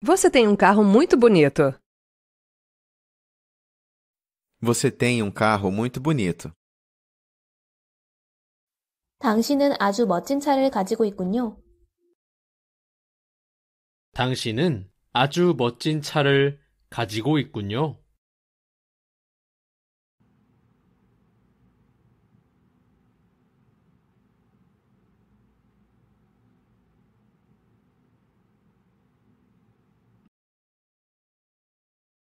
Você tem um carro muito bonito. Você tem um carro muito bonito. 당신은 아주 멋진 차를 가지고 있군요. 당신은 아주 멋진 차를 가지고 있군요.